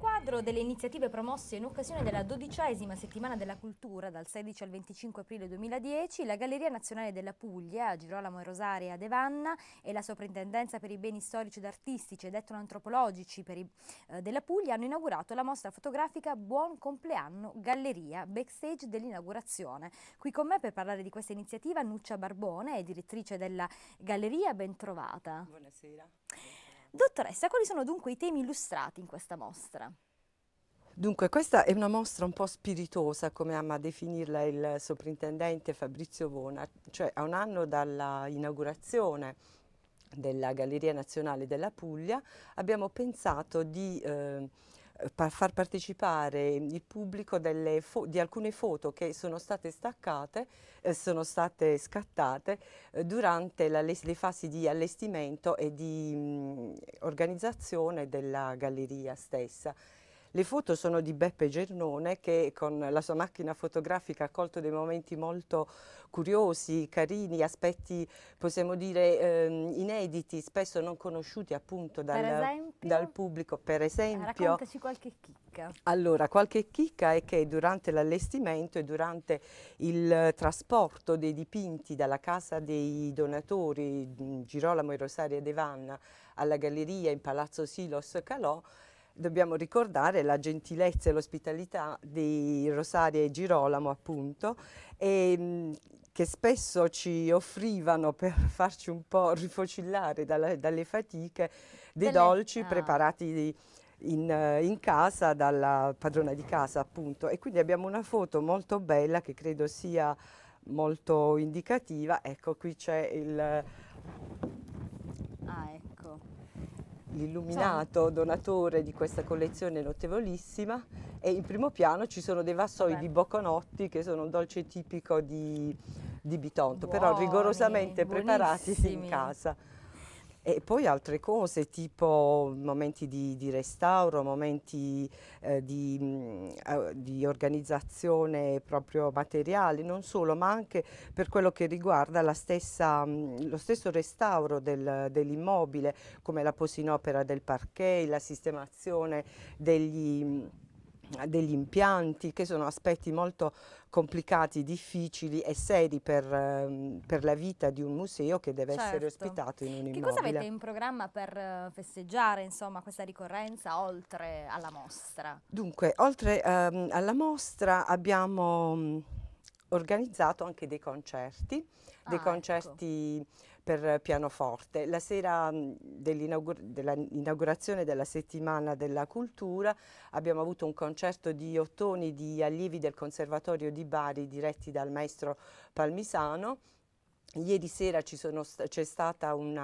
quadro delle iniziative promosse in occasione della dodicesima settimana della cultura dal 16 al 25 aprile 2010, la Galleria Nazionale della Puglia, Girolamo e Rosaria De Vanna e la Soprintendenza per i beni storici ed artistici ed etnoantropologici i, eh, della Puglia hanno inaugurato la mostra fotografica Buon compleanno Galleria, backstage dell'inaugurazione. Qui con me per parlare di questa iniziativa Nuccia Barbone, direttrice della Galleria, ben trovata. Buonasera. Dottoressa, quali sono dunque i temi illustrati in questa mostra? Dunque, questa è una mostra un po' spiritosa, come ama definirla il soprintendente Fabrizio Vona, cioè a un anno dall'inaugurazione della Galleria Nazionale della Puglia abbiamo pensato di eh, far partecipare il pubblico di alcune foto che sono state staccate, eh, sono state scattate eh, durante le fasi di allestimento e di mh, mm, organizzazione della galleria stessa. Le foto sono di Beppe Gernone che con la sua macchina fotografica ha colto dei momenti molto curiosi, carini, aspetti possiamo dire ehm, inediti, spesso non conosciuti appunto dal, per esempio, dal pubblico. Per esempio, raccontaci qualche chicca. Allora, qualche chicca è che durante l'allestimento e durante il trasporto dei dipinti dalla casa dei donatori Girolamo e Rosaria De Vanna alla galleria in Palazzo Silos Calò, dobbiamo ricordare la gentilezza e l'ospitalità di Rosaria e Girolamo appunto e, mm, che spesso ci offrivano per farci un po' rifocillare dalla, dalle fatiche dei Dele dolci ah. preparati in, in, casa dalla padrona di casa appunto e quindi abbiamo una foto molto bella che credo sia molto indicativa ecco qui c'è il l'illuminato esatto. donatore di questa collezione notevolissima e in primo piano ci sono dei vassoi Vabbè. di Bocconotti che sono un dolce tipico di, di Bitonto, Buoni, però rigorosamente preparati in casa. E poi altre cose tipo momenti di, di restauro, momenti eh, di, mh, mm, eh, di, organizzazione proprio materiale, non solo, ma anche per quello che riguarda stessa, mh, mm, lo stesso restauro del, dell'immobile, come la posinopera del parquet, la sistemazione degli mm, degli impianti, che sono aspetti molto complicati, difficili e seri per, ehm, per la vita di un museo che deve certo. essere ospitato in un immobile. Che cosa avete in programma per eh, festeggiare insomma, questa ricorrenza oltre alla mostra? Dunque, oltre ehm, alla mostra abbiamo mm, organizzato anche dei concerti, ah, dei ecco. concerti ecco. per pianoforte. La sera dell'inaugurazione della settimana della cultura abbiamo avuto un concerto di ottoni di allievi del Conservatorio di Bari diretti dal maestro Palmisano Ieri sera c'è stato um,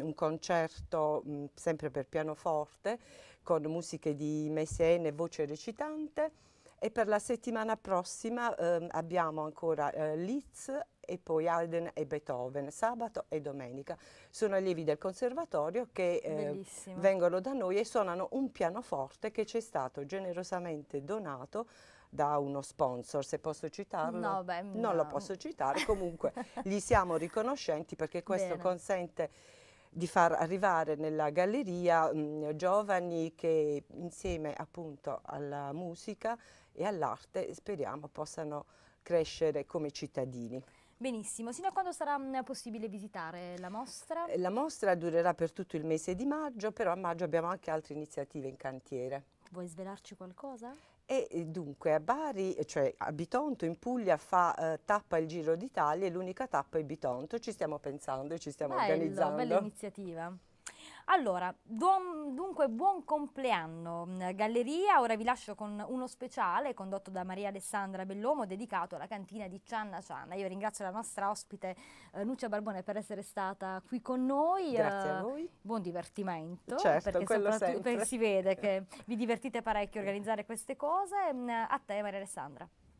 un concerto mh, sempre per pianoforte con musiche di Messiaen e voce recitante e per la settimana prossima ehm, abbiamo ancora eh, Litz e poi Alden e Beethoven, sabato e domenica. Sono allievi del conservatorio che eh, vengono da noi e suonano un pianoforte che ci è stato generosamente donato da uno sponsor, se posso citarlo. No, beh, non no. lo posso citare, comunque gli siamo riconoscenti perché questo Bene. consente di far arrivare nella galleria mh, giovani che insieme appunto alla musica e all'arte speriamo possano crescere come cittadini. Benissimo, sino a quando sarà mm, possibile visitare la mostra? Eh, la mostra durerà per tutto il mese di maggio, però a maggio abbiamo anche altre iniziative in cantiere. Vuoi svelarci qualcosa? E eh, dunque a Bari, cioè a Bitonto in Puglia fa eh, tappa il Giro d'Italia e l'unica tappa è Bitonto, ci stiamo pensando e ci stiamo Bello, organizzando. Bella iniziativa. Allora, buon, dunque buon compleanno mm, Galleria, ora vi lascio con uno speciale condotto da Maria Alessandra Bellomo dedicato alla cantina di Cianna Cianna. Io ringrazio la nostra ospite eh, Nuccia Barbone per essere stata qui con noi. Grazie eh, a voi. Buon divertimento. Certo, perché quello sempre. si vede che vi divertite parecchio a organizzare queste cose. Mm, a te Maria Alessandra.